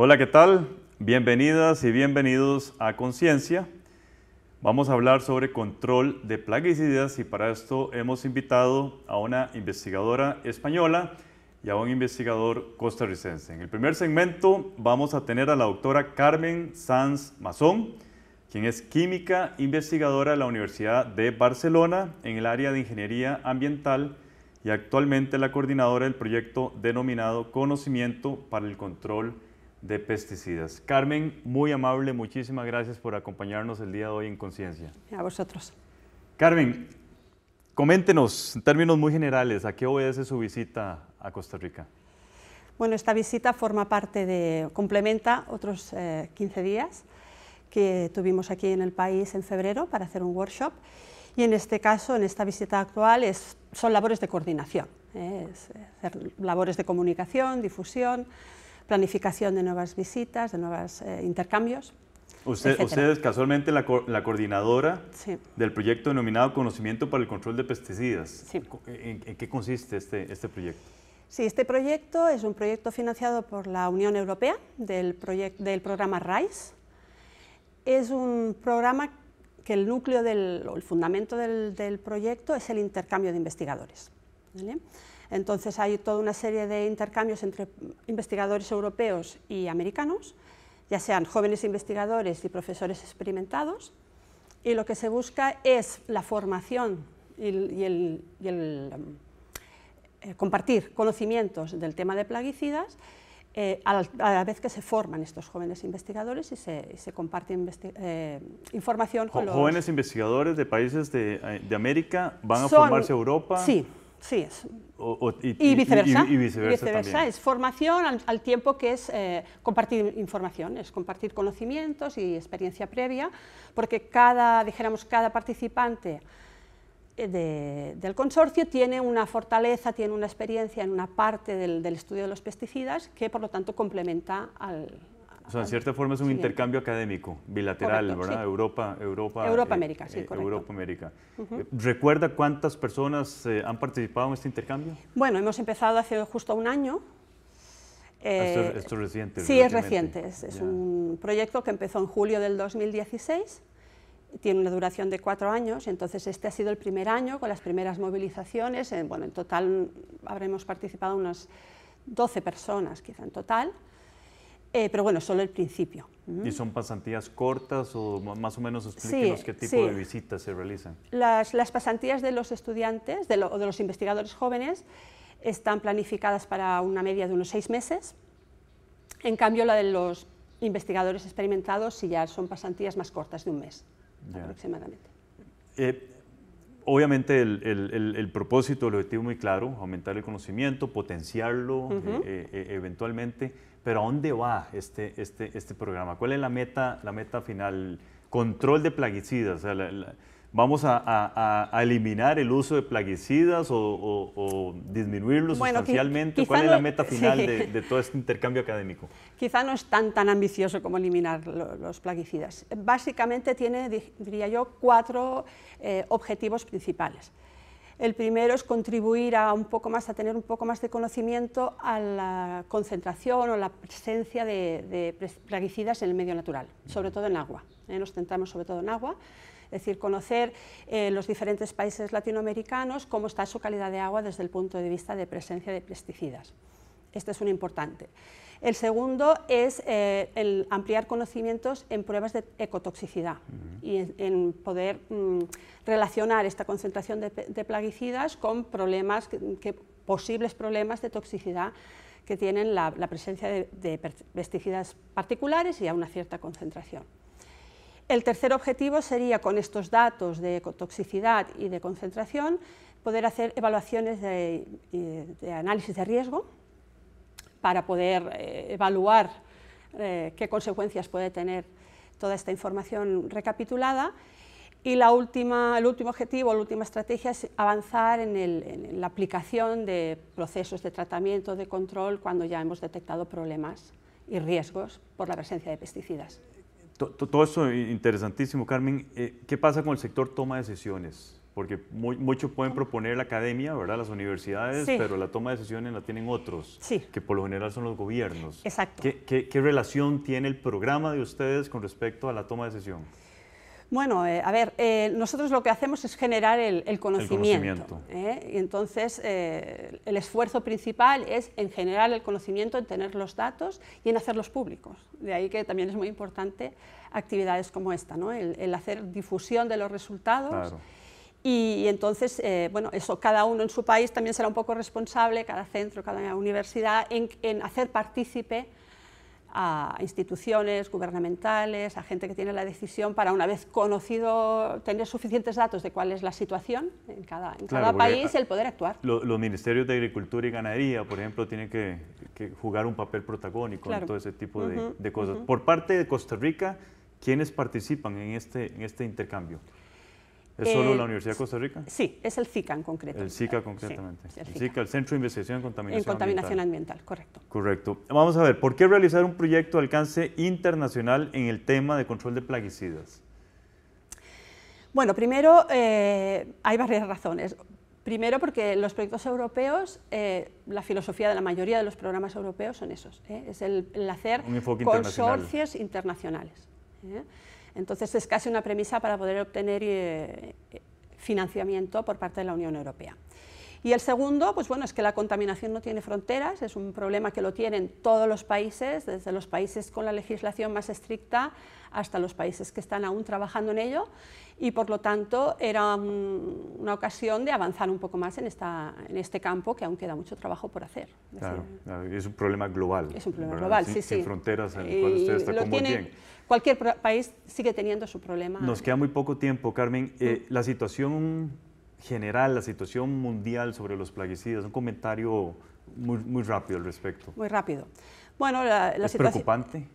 Hola, ¿qué tal? Bienvenidas y bienvenidos a Conciencia. Vamos a hablar sobre control de plaguicidas y para esto hemos invitado a una investigadora española y a un investigador costarricense. En el primer segmento vamos a tener a la doctora Carmen Sanz Mazón, quien es química investigadora de la Universidad de Barcelona en el área de Ingeniería Ambiental y actualmente la coordinadora del proyecto denominado Conocimiento para el Control de de pesticidas. Carmen, muy amable, muchísimas gracias por acompañarnos el día de hoy en Conciencia. A vosotros. Carmen, coméntenos en términos muy generales, ¿a qué obedece su visita a Costa Rica? Bueno, esta visita forma parte de, complementa otros 15 eh, días que tuvimos aquí en el país en febrero para hacer un workshop y en este caso, en esta visita actual, es, son labores de coordinación, ¿eh? es eh, hacer labores de comunicación, difusión, planificación de nuevas visitas, de nuevos eh, intercambios. Usted, usted, es casualmente la, coordinadora del proyecto denominado Conocimiento para el Control de Pesticidas. ¿En, qué consiste este, este proyecto? Sí, este proyecto es un proyecto financiado por la Unión Europea del, del programa RISE. Es un programa que el núcleo del, o el fundamento del, proyecto es el intercambio de investigadores. Entonces hay toda una serie de intercambios entre investigadores europeos y americanos, ya sean jóvenes investigadores y profesores experimentados, y lo que se busca es la formación y, el, eh, compartir conocimientos del tema de plaguicidas eh, a, la, vez que se forman estos jóvenes investigadores y se, comparte eh, información con los... Jóvenes investigadores de países de, América van a formarse Europa. Sí, Sí, es. y, viceversa. es formación al, tiempo que es eh, compartir información, es compartir conocimientos y experiencia previa, porque cada, dijéramos, cada participante eh, del consorcio tiene una fortaleza, tiene una experiencia en una parte del estudio de los pesticidas que por lo tanto complementa al, o sea, en cierta forma es un intercambio académico bilateral, ¿verdad? Europa, Europa. Europa eh, América, sí, eh, correcto. Europa América. Eh, ¿Recuerda cuántas personas han participado en este intercambio? Bueno, hemos empezado hace justo un año. Ah, esto, es reciente. Sí, es reciente. Es, un proyecto que empezó en julio del 2016 tiene una duración de cuatro años, entonces este ha sido el primer año con las primeras movilizaciones, bueno, en total habremos participado unas 12 personas quizá en total, eh, pero bueno, solo el principio. Mm. ¿Y son pasantías cortas o más o menos explíquenos qué tipo de visitas se realizan? Las, las pasantías de los estudiantes, de, de, los investigadores jóvenes, están planificadas para una media de unos seis meses. En cambio, la de los investigadores experimentados, sí ya son pasantías más cortas de un mes aproximadamente. Eh, obviamente el, el, propósito, el objetivo muy claro, aumentar el conocimiento, potenciarlo eh, eventualmente pero ¿a dónde va este, este, este programa? ¿Cuál es la meta, la meta final? Control de plaguicidas. ¿Vamos a, eliminar el uso de plaguicidas o, disminuirlos sustancialmente? ¿Cuál es la meta final de, todo este intercambio académico? Quizá no es tan, tan ambicioso como eliminar los plaguicidas. Básicamente tiene, diría yo, cuatro eh, objetivos principales. El primero es contribuir a, un poco más, a tener un poco más de conocimiento a la concentración o la presencia de, plaguicidas en el medio natural, sobre todo en agua. ¿eh? Nos centramos sobre todo en agua es decir, conocer eh, los diferentes países latinoamericanos, cómo está su calidad de agua desde el punto de vista de presencia de pesticidas. Este es un importante. El segundo es eh, el ampliar conocimientos en pruebas de ecotoxicidad y en, poder mm, relacionar esta concentración de, plaguicidas con problemas, posibles problemas de toxicidad que tienen la, presencia de, pesticidas particulares y a una cierta concentración. El tercer objetivo sería, con estos datos de ecotoxicidad y de concentración, poder hacer evaluaciones de análisis de riesgo para poder eh, evaluar eh, qué consecuencias puede tener toda esta información recapitulada. Y la última, el último objetivo, la última estrategia es avanzar en, la aplicación de procesos de tratamiento, de control, cuando ya hemos detectado problemas y riesgos por la presencia de pesticidas. Todo, todo eso interesantísimo, Carmen. Eh, ¿Qué pasa con el sector toma de decisiones? porque muy, mucho pueden proponer la academia, ¿verdad? Las universidades, pero la toma de decisiones la tienen otros, que por lo general son los gobiernos. Exacto. ¿Qué, relación tiene el programa de ustedes con respecto a la toma de decisión? Bueno, eh, a ver, eh, nosotros lo que hacemos es generar el, conocimiento. ¿eh? Y entonces, el esfuerzo principal es en generar el conocimiento, en tener los datos y en hacerlos públicos. De ahí que también es muy importante actividades como esta, ¿no? el, el hacer difusión de los resultados. Claro y, entonces, eh, bueno, eso, cada uno en su país también será un poco responsable, cada centro, cada universidad, en, hacer partícipe a instituciones gubernamentales, a gente que tiene la decisión para una vez conocido tener suficientes datos de cuál es la situación en cada, país y ah, el poder actuar. los ministerios de Agricultura y Ganadería, por ejemplo, tienen que, jugar un papel protagónico en todo ese tipo de, cosas. Por parte de Costa Rica, ¿quiénes participan en este, este intercambio? ¿Es solo la eh, Universidad de Costa Rica? Sí, es el CICA en concreto. El CICA concretamente. el, el, Centro de Investigación en Contaminación, en contaminación ambiental. correcto. Correcto. Vamos a ver, ¿por qué realizar un proyecto de alcance internacional en el tema de control de plaguicidas? Bueno, primero eh, hay varias razones. Primero porque los proyectos europeos, eh, la filosofía de la mayoría de los programas europeos son esos, es el, hacer consorcios internacionales. Entonces es casi una premisa para poder obtener eh, eh, financiamiento por parte de la Unión Europea. Y el segundo, pues bueno, es que la contaminación no tiene fronteras, es un problema que lo tienen todos los países, desde los países con la legislación más estricta hasta los países que están aún trabajando en ello y por lo tanto era una ocasión de avanzar un poco más en, esta, en este campo que aún queda mucho trabajo por hacer. Es claro, es un problema global. Es un problema global, sin, sí, sí. fronteras en usted está lo bien. Cualquier país sigue teniendo su problema. Nos queda muy poco tiempo, Carmen. Eh, mm. La situación general, la situación mundial sobre los plaguicidas, un comentario muy, muy rápido al respecto. Muy rápido. Bueno, la, situación ¿Es preocupante?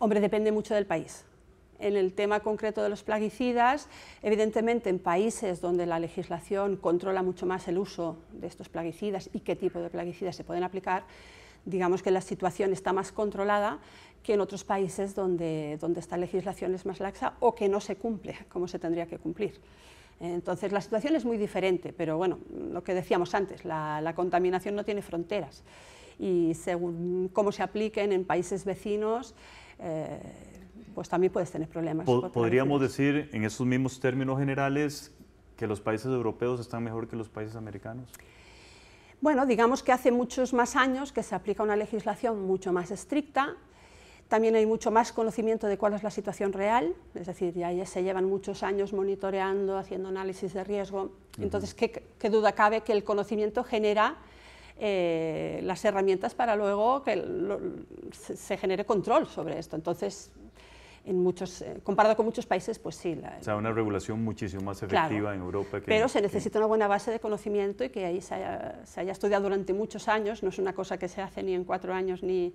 Hombre, depende mucho del país en el tema concreto de los plaguicidas, evidentemente en países donde la legislación controla mucho más el uso de estos plaguicidas y qué tipo de plaguicidas se pueden aplicar, digamos que la situación está más controlada que en otros países donde, donde esta legislación es más laxa o que no se cumple como se tendría que cumplir. Entonces la situación es muy diferente, pero bueno, lo que decíamos antes, la, contaminación no tiene fronteras y según cómo se apliquen en países vecinos, eh, pues también puedes tener problemas. podríamos decir, en esos mismos términos generales, que los países europeos están mejor que los países americanos. Bueno, digamos que hace muchos más años que se aplica una legislación mucho más estricta, también hay mucho más conocimiento de cuál es la situación real, es decir, ya, se llevan muchos años monitoreando, haciendo análisis de riesgo, entonces ¿qué, duda cabe que el conocimiento genera eh, las herramientas para luego que se, genere control sobre esto. Entonces, muchos, eh, comparado con muchos países, pues sí. La, o sea, una regulación muchísimo más efectiva en Europa. pero se necesita una buena base de conocimiento y que ahí se haya, estudiado durante muchos años, no es una cosa que se hace ni en cuatro años ni,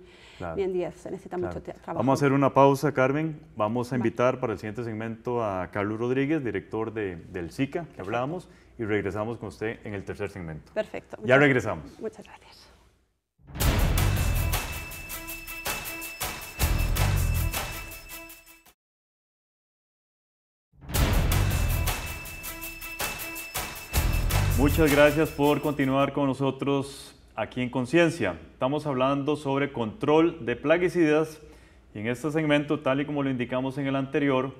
ni en diez, se necesita mucho trabajo. Vamos a hacer una pausa, Carmen, vamos a invitar para el siguiente segmento a Carlos Rodríguez, director del SICA, que hablábamos, y regresamos con usted en el tercer segmento. Perfecto. Ya regresamos. Muchas gracias. Muchas gracias por continuar con nosotros aquí en Conciencia. Estamos hablando sobre control de plaguicidas y en este segmento, tal y como lo indicamos en el anterior,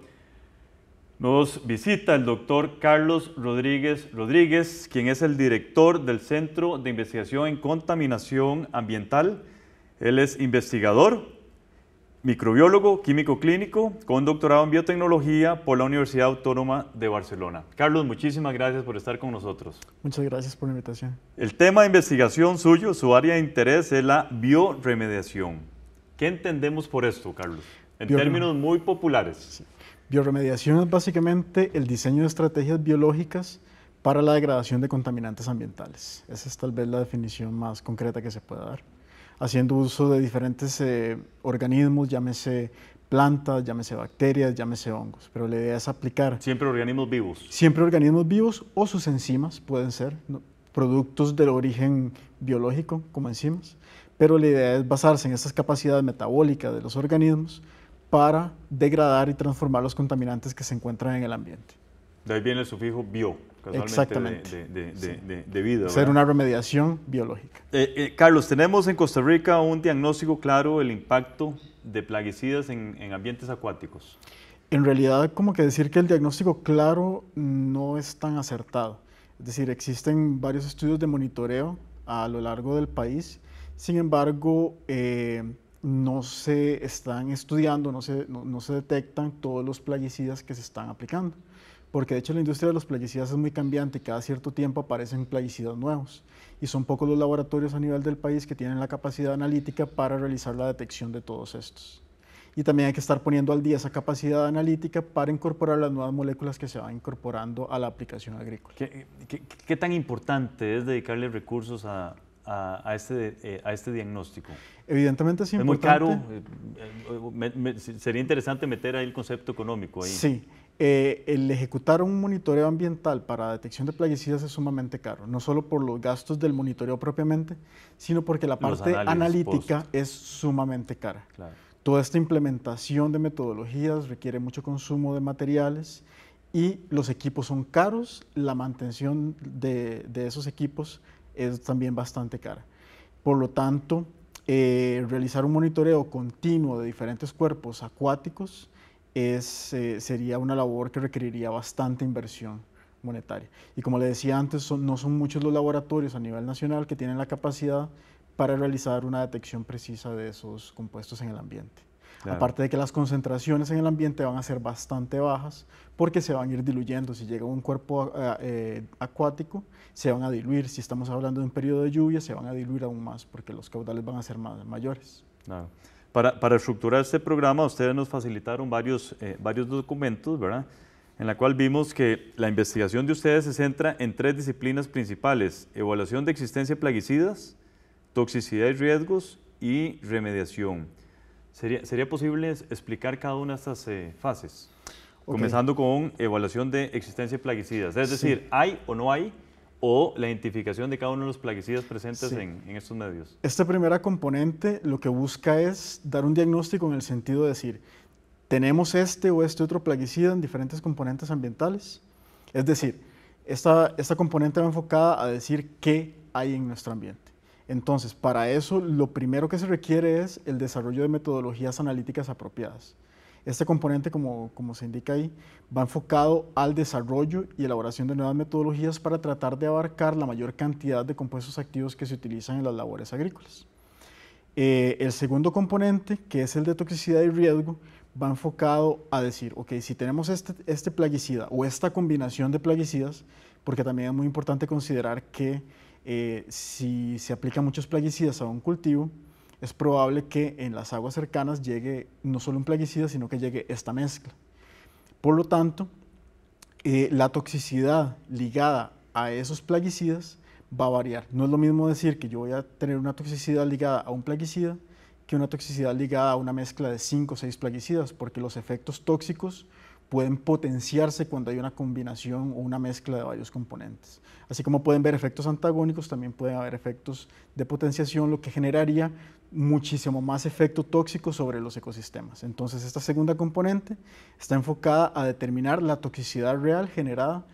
nos visita el doctor Carlos Rodríguez Rodríguez, quien es el director del Centro de Investigación en Contaminación Ambiental. Él es investigador microbiólogo, químico clínico, con doctorado en biotecnología por la Universidad Autónoma de Barcelona. Carlos, muchísimas gracias por estar con nosotros. Muchas gracias por la invitación. El tema de investigación suyo, su área de interés es la bioremediación. ¿Qué entendemos por esto, Carlos? En términos muy populares. Bioremediación es básicamente el diseño de estrategias biológicas para la degradación de contaminantes ambientales. Esa es tal vez la definición más concreta que se puede dar haciendo uso de diferentes eh, organismos, llámese plantas, llámese bacterias, llámese hongos, pero la idea es aplicar... Siempre organismos vivos. Siempre organismos vivos o sus enzimas pueden ser, productos del origen biológico como enzimas, pero la idea es basarse en esas capacidades metabólicas de los organismos para degradar y transformar los contaminantes que se encuentran en el ambiente. De ahí viene el sufijo bio. Exactamente. De, Ser una remediación biológica. Eh, eh, Carlos, tenemos en Costa Rica un diagnóstico claro del impacto de plaguicidas en, ambientes acuáticos. En realidad, como que decir que el diagnóstico claro no es tan acertado. Es decir, existen varios estudios de monitoreo a lo largo del país. Sin embargo, eh, no se están estudiando, no se detectan todos los plaguicidas que se están aplicando porque de hecho la industria de los plaguicidas es muy cambiante, y cada cierto tiempo aparecen plaguicidas nuevos y son pocos los laboratorios a nivel del país que tienen la capacidad analítica para realizar la detección de todos estos. Y también hay que estar poniendo al día esa capacidad analítica para incorporar las nuevas moléculas que se van incorporando a la aplicación agrícola. ¿Qué, tan importante es dedicarle recursos a, este, eh, a este diagnóstico? Evidentemente es, importante. muy caro. Eh, eh, sería interesante meter ahí el concepto económico. Ahí. Sí, eh, el ejecutar un monitoreo ambiental para detección de plaguicidas es sumamente caro, no solo por los gastos del monitoreo propiamente, sino porque la parte analítica es sumamente cara. Toda esta implementación de metodologías requiere mucho consumo de materiales y los equipos son caros, la mantención de, esos equipos es también bastante cara. Por lo tanto, eh, realizar un monitoreo continuo de diferentes cuerpos acuáticos, es, eh, sería una labor que requeriría bastante inversión monetaria. Y como le decía antes, no son muchos los laboratorios a nivel nacional que tienen la capacidad para realizar una detección precisa de esos compuestos en el ambiente. Aparte de que las concentraciones en el ambiente van a ser bastante bajas porque se van a ir diluyendo. Si llega un cuerpo eh, acuático, se van a diluir. Si estamos hablando de un periodo de lluvia, se van a diluir aún más porque los caudales van a ser mayores. Claro. Para, estructurar este programa, ustedes nos facilitaron varios, eh, varios documentos, ¿verdad? En la cual vimos que la investigación de ustedes se centra en tres disciplinas principales, evaluación de existencia de plaguicidas, toxicidad y riesgos y remediación. ¿Sería, sería posible explicar cada una de estas eh, fases? Comenzando con evaluación de existencia de plaguicidas, es decir, ¿hay o no hay o la identificación de cada uno de los plaguicidas presentes en, estos medios? Esta primera componente lo que busca es dar un diagnóstico en el sentido de decir, tenemos este o este otro plaguicida en diferentes componentes ambientales. Es decir, esta, esta componente va enfocada a decir qué hay en nuestro ambiente. Entonces, para eso lo primero que se requiere es el desarrollo de metodologías analíticas apropiadas. Este componente, como, se indica ahí, va enfocado al desarrollo y elaboración de nuevas metodologías para tratar de abarcar la mayor cantidad de compuestos activos que se utilizan en las labores agrícolas. Eh, el segundo componente, que es el de toxicidad y riesgo, va enfocado a decir, ok, si tenemos este, este plaguicida o esta combinación de plaguicidas, porque también es muy importante considerar que eh, si se aplican muchos plaguicidas a un cultivo, es probable que en las aguas cercanas llegue no solo un plaguicida, sino que llegue esta mezcla. Por lo tanto, eh, la toxicidad ligada a esos plaguicidas va a variar. No es lo mismo decir que yo voy a tener una toxicidad ligada a un plaguicida que una toxicidad ligada a una mezcla de cinco o seis plaguicidas, porque los efectos tóxicos pueden potenciarse cuando hay una combinación o una mezcla de varios componentes. Así como pueden ver efectos antagónicos, también pueden haber efectos de potenciación, lo que generaría muchísimo más efecto tóxico sobre los ecosistemas. Entonces, esta segunda componente está enfocada a determinar la toxicidad real generada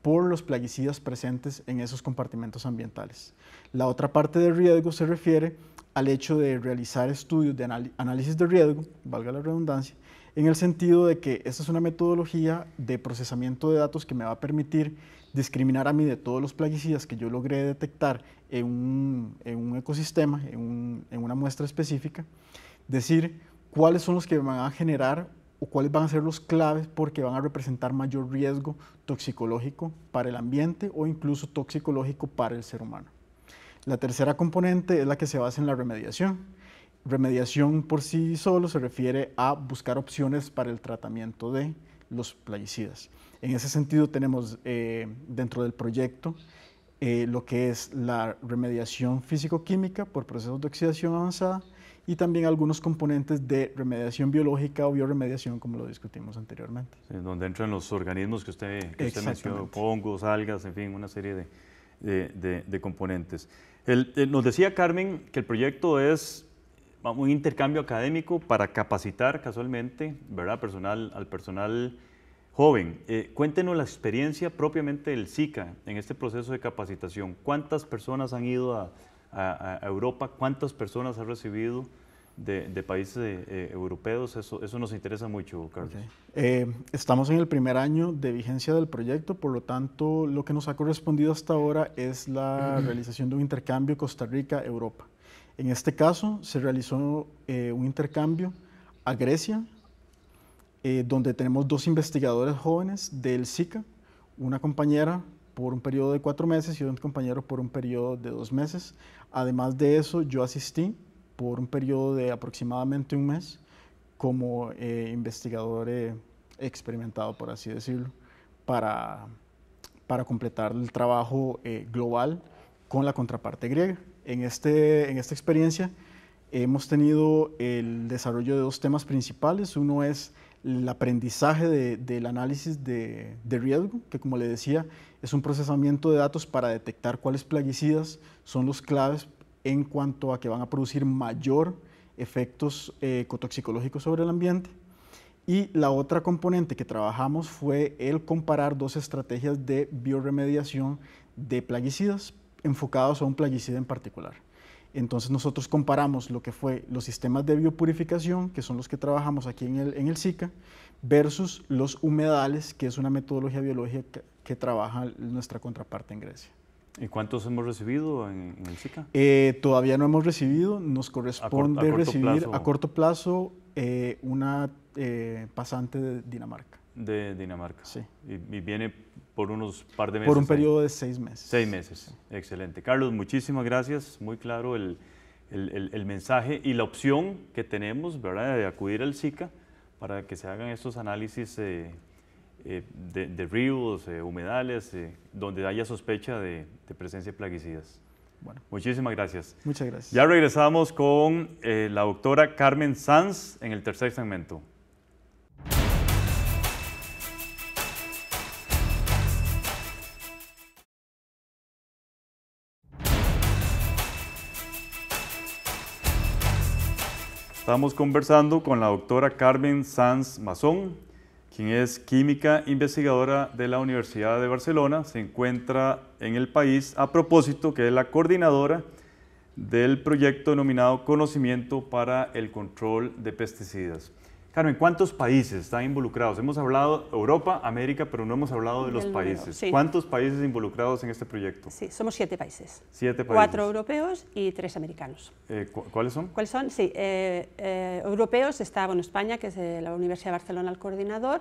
por los plaguicidas presentes en esos compartimentos ambientales. La otra parte de riesgo se refiere al hecho de realizar estudios de análisis de riesgo, valga la redundancia, en el sentido de que esta es una metodología de procesamiento de datos que me va a permitir discriminar a mí de todos los plaguicidas que yo logré detectar en un, ecosistema, en, en una muestra específica, decir cuáles son los que van a generar o cuáles van a ser los claves porque van a representar mayor riesgo toxicológico para el ambiente o incluso toxicológico para el ser humano. La tercera componente es la que se basa en la remediación. Remediación por sí solo se refiere a buscar opciones para el tratamiento de, los plaguicidas. En ese sentido tenemos eh, dentro del proyecto eh, lo que es la remediación físico-química por procesos de oxidación avanzada y también algunos componentes de remediación biológica o bioremediación, como lo discutimos anteriormente. Sí, donde entran los organismos que usted, mencionó, hongos, algas, en fin, una serie de, componentes. nos decía Carmen que el proyecto es un intercambio académico para capacitar casualmente, ¿verdad? Personal, al personal joven. Eh, cuéntenos la experiencia propiamente del SICA en este proceso de capacitación. ¿Cuántas personas han ido a, Europa? ¿Cuántas personas ha recibido de, países eh, eh, europeos? Eso, nos interesa mucho, Carlos. estamos en el primer año de vigencia del proyecto, por lo tanto, lo que nos ha correspondido hasta ahora es la realización de un intercambio Costa Rica-Europa. En este caso se realizó eh, un intercambio a Grecia, eh, donde tenemos dos investigadores jóvenes del SICA, una compañera por un periodo de cuatro meses y un compañero por un periodo de dos meses. Además de eso, yo asistí por un periodo de aproximadamente un mes como eh, investigador experimentado, por así decirlo, para, para completar el trabajo global con la contraparte griega. En, este, en esta experiencia hemos tenido el desarrollo de dos temas principales. Uno es el aprendizaje del análisis de, de, riesgo, que como le decía, es un procesamiento de datos para detectar cuáles plaguicidas son los claves en cuanto a que van a producir mayor efectos eh, ecotoxicológicos sobre el ambiente. Y la otra componente que trabajamos fue el comparar dos estrategias de bioremediación de plaguicidas enfocados a un plaguicida en particular. Entonces nosotros comparamos lo que fue los sistemas de biopurificación, que son los que trabajamos aquí en el, en el SICA, versus los humedales, que es una metodología biológica que, trabaja nuestra contraparte en Grecia. ¿Y cuántos hemos recibido en, el SICA? Eh, todavía no hemos recibido, nos corresponde recibir a corto plazo eh, una eh, pasante de Dinamarca de Dinamarca. Sí. Y, viene por unos par de meses. Por un periodo de seis meses. Seis meses, excelente. Carlos, muchísimas gracias. Muy claro el, el, mensaje y la opción que tenemos, ¿verdad?, de acudir al SICA para que se hagan estos análisis eh, eh, de, de, ríos, eh, humedales, donde haya sospecha de, de, presencia de plaguicidas. Bueno. Muchísimas gracias. Muchas gracias. Ya regresamos con la doctora Carmen Sanz en el tercer segmento. Estamos conversando con la doctora Carmen Sanz Mazón, quien es química investigadora de la Universidad de Barcelona. Se encuentra en el país a propósito que es la coordinadora del proyecto denominado Conocimiento para el Control de Pesticidas. Carmen, ¿cuántos países están involucrados? Hemos hablado Europa, América, pero no hemos hablado de los países. ¿Cuántos países involucrados en este proyecto? Sí, somos siete países. Siete países. Cuatro europeos y tres americanos. Eh, ¿Cuáles son? ¿Cuáles son? Sí, eh, eh, europeos está bueno, España, que es la Universidad de Barcelona el coordinador,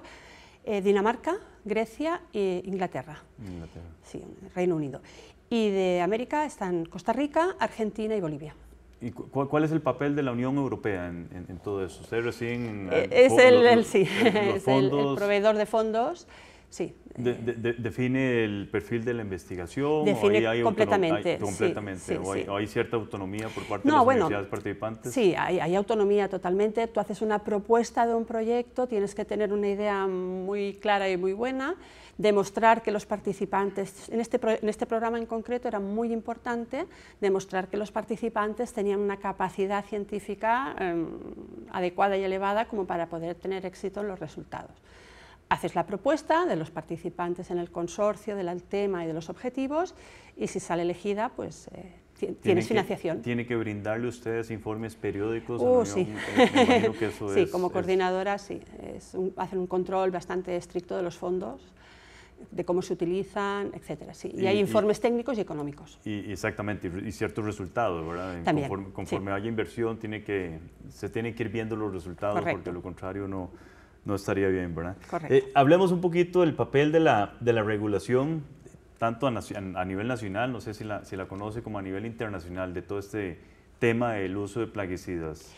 Dinamarca, Grecia e Inglaterra. Inglaterra. Sí, Reino Unido. Y de América están Costa Rica, Argentina y Bolivia. ¿Y cuál es el papel de la Unión Europea en, todo eso? Usted reciben eh, es el, el proveedor de fondos, sí define el perfil de la investigación. Define completamente. completamente. o hay, cierta autonomía por parte de las participantes. Sí, hay, autonomía totalmente. Tú haces una propuesta de un proyecto, tienes que tener una idea muy clara y muy buena, demostrar que los participantes, en este, en este programa en concreto era muy importante, demostrar que los participantes tenían una capacidad científica em, adecuada y elevada como para poder tener éxito en los resultados haces la propuesta de los participantes en el consorcio, del tema y de los objetivos, y si sale elegida, pues eh, tienes financiación. tiene que brindarle ustedes informes periódicos. Uh, sí. Eh, como coordinadora, sí. hacen un control bastante estricto de los fondos de cómo se utilizan, etcétera. Sí. Y, hay informes técnicos y económicos. Y, exactamente, y ciertos resultados, ¿verdad? conforme, haya inversión, tiene que, se tienen que ir viendo los resultados, porque lo contrario no, no estaría bien, ¿verdad? Correcto. Eh, hablemos un poquito del papel de la, de la regulación, tanto a, nivel nacional, no sé si la, si la conoce, como a nivel internacional, de todo este tema del uso de plaguicidas.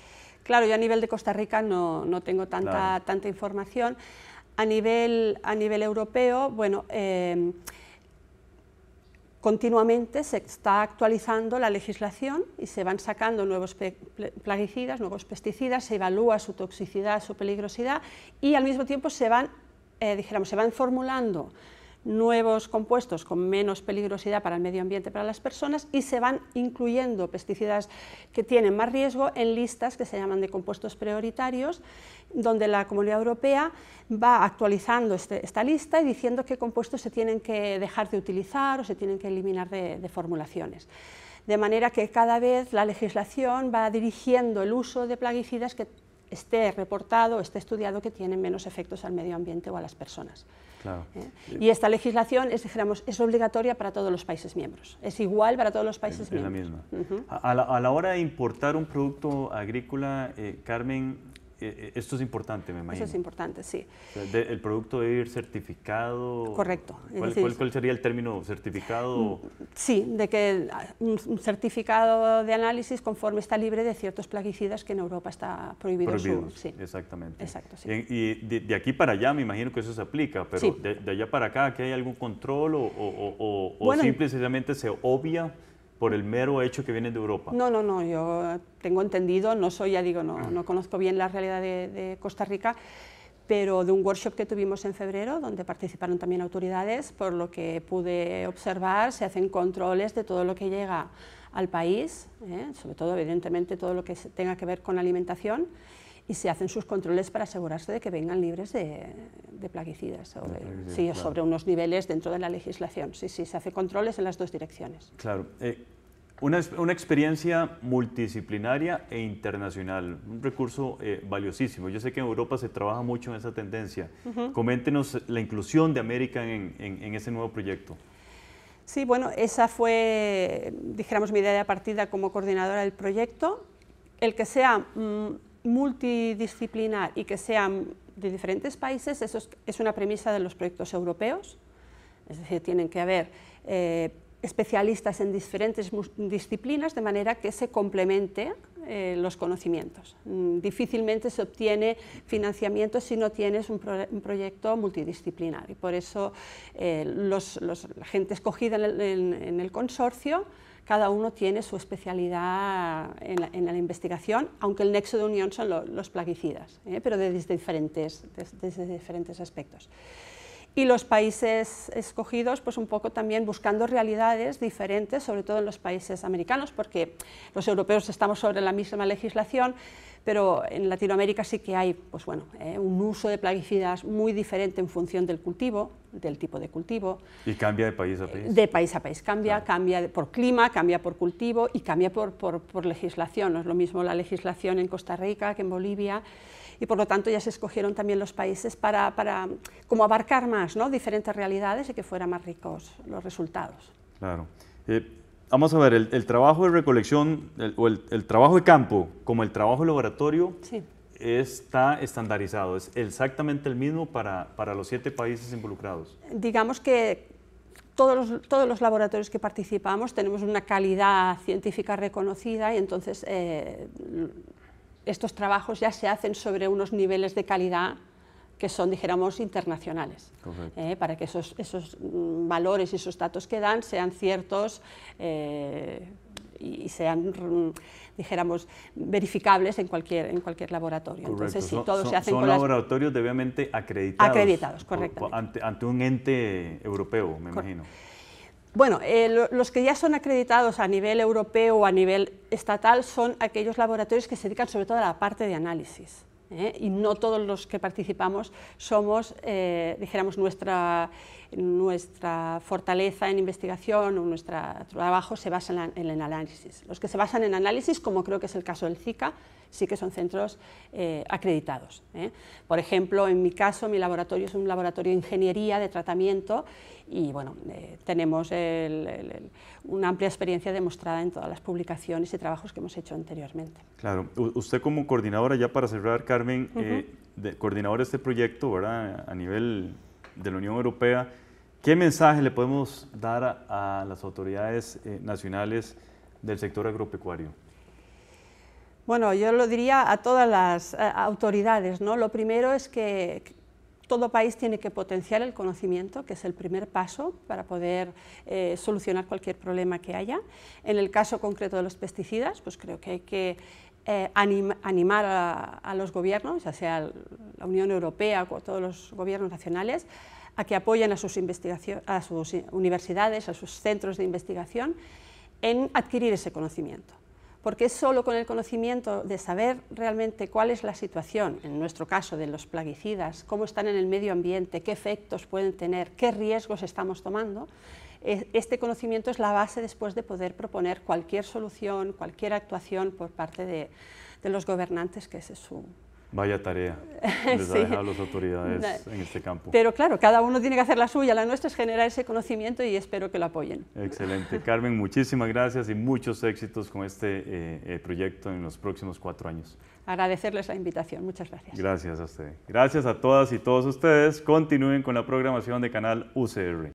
Claro, yo a nivel de Costa Rica no, tengo tanta, tanta información. A nivel, a nivel europeo, bueno, eh, continuamente se está actualizando la legislación y se van sacando nuevos plaguicidas, nuevos pesticidas, se evalúa su toxicidad, su peligrosidad y al mismo tiempo se van, eh, se van formulando nuevos compuestos con menos peligrosidad para el medio ambiente, para las personas, y se van incluyendo pesticidas que tienen más riesgo en listas que se llaman de compuestos prioritarios, donde la Comunidad Europea va actualizando este, esta lista y diciendo qué compuestos se tienen que dejar de utilizar o se tienen que eliminar de, formulaciones de manera que cada vez la legislación va dirigiendo el uso de plaguicidas que esté reportado, o esté estudiado que tienen menos efectos al medio ambiente o a las personas. ¿Eh? Y esta legislación es, es obligatoria para todos los países miembros. Es igual para todos los países miembros. la misma. a, la, hora de importar un producto agrícola, eh, Carmen, eh, esto es importante, me imagino. Eso es importante, sí. ¿El producto debe ir certificado? Correcto. ¿Cuál, cuál, sería el término certificado? Mm, sí, de que ah, un certificado de análisis conforme está libre de ciertos plaguicidas que en Europa está prohibido. sí. exactamente. Exacto, sí. Y, de, aquí para allá me imagino que eso se aplica, pero de, allá para acá, qué hay algún control o, o, o simplemente se obvia? por el mero hecho que vienen de Europa. No, no, no, yo tengo entendido, no soy, ya digo, no, no conozco bien la realidad de, Costa Rica, pero de un workshop que tuvimos en febrero, donde participaron también autoridades, por lo que pude observar, se hacen controles de todo lo que llega al país, ¿eh? sobre todo, evidentemente, todo lo que tenga que ver con alimentación, y se hacen sus controles para asegurarse de que vengan libres de, plaguicidas, sobre, sobre unos niveles dentro de la legislación. Sí, sí, se hace controles en las dos direcciones. Claro. Eh, una, experiencia multidisciplinaria e internacional, un recurso eh, valiosísimo. Yo sé que en Europa se trabaja mucho en esa tendencia. Coméntenos la inclusión de América en, ese nuevo proyecto. Sí, bueno, esa fue, dijéramos, mi idea de partida como coordinadora del proyecto. El que sea mm, multidisciplinar y que sea de diferentes países, eso es, una premisa de los proyectos europeos. Es decir, tienen que haber eh, especialistas en diferentes disciplinas de manera que se complemente eh, los conocimientos. Mm, difícilmente se obtiene financiamiento si no tienes un, proyecto multidisciplinar y por eso eh, los, los, la gente escogida en el, consorcio cada uno tiene su especialidad en la, investigación, aunque el nexo de unión son los plaguicidas, ¿eh? pero desde diferentes, desde diferentes aspectos y los países escogidos, pues un poco también buscando realidades diferentes, sobre todo en los países americanos, porque los europeos estamos sobre la misma legislación, pero en Latinoamérica sí que hay pues bueno, eh, un uso de plaguicidas muy diferente en función del cultivo, del tipo de cultivo. ¿Y cambia de país a país? De país a país, cambia, cambia por clima, cambia por cultivo y cambia por, por, por legislación. No es lo mismo la legislación en Costa Rica que en Bolivia y por lo tanto ya se escogieron también los países para, para mm, como abarcar más ¿no? diferentes realidades y que fueran más ricos los resultados. Claro. Eh, vamos a ver, el, trabajo de recolección o el, trabajo de campo como el trabajo de laboratorio está estandarizado, es exactamente el mismo para, para los siete países involucrados. Digamos que todos los, todos los, laboratorios que participamos tenemos una calidad científica reconocida y entonces eh, estos trabajos ya se hacen sobre unos niveles de calidad que son, dijéramos, internacionales, ¿eh? para que esos, esos mm, valores y esos datos que dan sean ciertos eh, y sean, mm, dijéramos, verificables en cualquier, en cualquier laboratorio. Entonces, si todos se hacen laboratorios debidamente acreditados. Acreditados, correcto. Ante, un ente europeo, me imagino. Bueno, eh, los que ya son acreditados a nivel europeo o a nivel estatal son aquellos laboratorios que se dedican sobre todo a la parte de análisis. ¿eh? Y no todos los que participamos somos, eh, dijéramos, nuestra, fortaleza en investigación o nuestro trabajo se basa en, el análisis. Los que se basan en análisis, como creo que es el caso del CICA, sí que son centros eh, acreditados. ¿eh? Por ejemplo, en mi caso, mi laboratorio es un laboratorio de ingeniería de tratamiento y bueno, eh, tenemos una amplia experiencia demostrada en todas las publicaciones y trabajos que hemos hecho anteriormente. Claro, usted como coordinadora, ya para cerrar, Carmen, de, coordinadora de este proyecto ¿verdad? a nivel de la Unión Europea, ¿qué mensaje le podemos dar a las autoridades nacionales del sector agropecuario? Bueno, yo lo diría a todas las eh, autoridades. ¿no? Lo primero es que todo país tiene que potenciar el conocimiento, que es el primer paso para poder eh, solucionar cualquier problema que haya. En el caso concreto de los pesticidas, pues creo que hay que eh, animar a, los gobiernos, ya sea la Unión Europea o todos los gobiernos nacionales, a que apoyen a sus, a sus universidades, a sus centros de investigación en adquirir ese conocimiento porque es solo con el conocimiento de saber realmente cuál es la situación, en nuestro caso de los plaguicidas, cómo están en el medio ambiente, qué efectos pueden tener, qué riesgos estamos tomando, este conocimiento es la base después de poder proponer cualquier solución, cualquier actuación por parte de, los gobernantes, que se es Vaya tarea les ha las autoridades en este campo. Pero claro, cada uno tiene que hacer la suya, la nuestra es generar ese conocimiento y espero que lo apoyen. Excelente. Carmen, muchísimas gracias y muchos éxitos con este eh, eh, proyecto en los próximos cuatro años. Agradecerles la invitación, muchas gracias. Gracias a usted. Gracias a todas y todos ustedes. Continúen con la programación de Canal UCR.